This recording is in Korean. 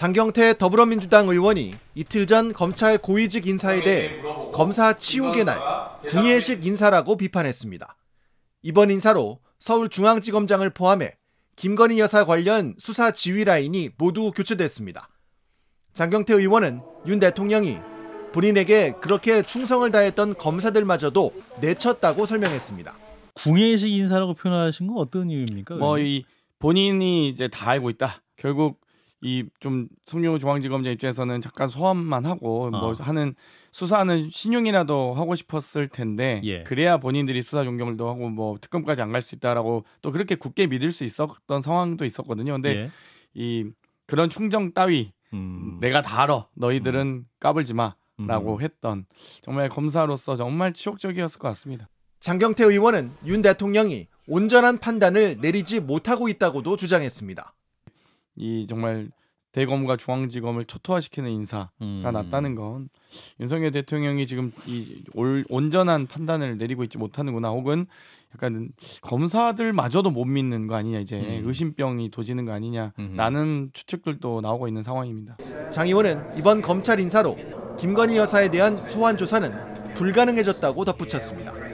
장경태 더불어민주당 의원이 이틀 전 검찰 고위직 인사에 대해 검사 치우게 날, 궁예식 인사라고 비판했습니다. 이번 인사로 서울중앙지검장을 포함해 김건희 여사 관련 수사 지휘 라인이 모두 교체됐습니다. 장경태 의원은 윤 대통령이 본인에게 그렇게 충성을 다했던 검사들마저도 내쳤다고 설명했습니다. 궁예식 인사라고 표현하신 건 어떤 이유입니까? 뭐 이 본인이 이제 다 알고 있다. 결국 이좀 송유중앙지검장 입장에서는 잠깐 소환만 하고 어. 뭐 하는 수사는 신용이라도 하고 싶었을 텐데 예. 그래야 본인들이 수사 종결도 하고 뭐 특검까지 안 갈 수 있다라고 또 그렇게 굳게 믿을 수 있었던 상황도 있었거든요. 근데 예. 이 그런 충정 따위 음. 내가 다 알아 너희들은 음. 까불지 마라고 음. 했던 정말 검사로서 정말 치욕적이었을 것 같습니다. 장경태 의원은 윤 대통령이 온전한 판단을 내리지 못하고 있다고도 주장했습니다. 이 정말 대검과 중앙지검을 초토화시키는 인사가 음. 났다는 건 윤석열 대통령이 지금 이 올, 온전한 판단을 내리고 있지 못하는구나 혹은 약간 검사들마저도 못 믿는 거 아니냐 이제 음. 의심병이 도지는 거 아니냐 라는 추측들도 나오고 있는 상황입니다. 장 의원은 이번 검찰 인사로 김건희 여사에 대한 소환 조사는 불가능해졌다고 덧붙였습니다.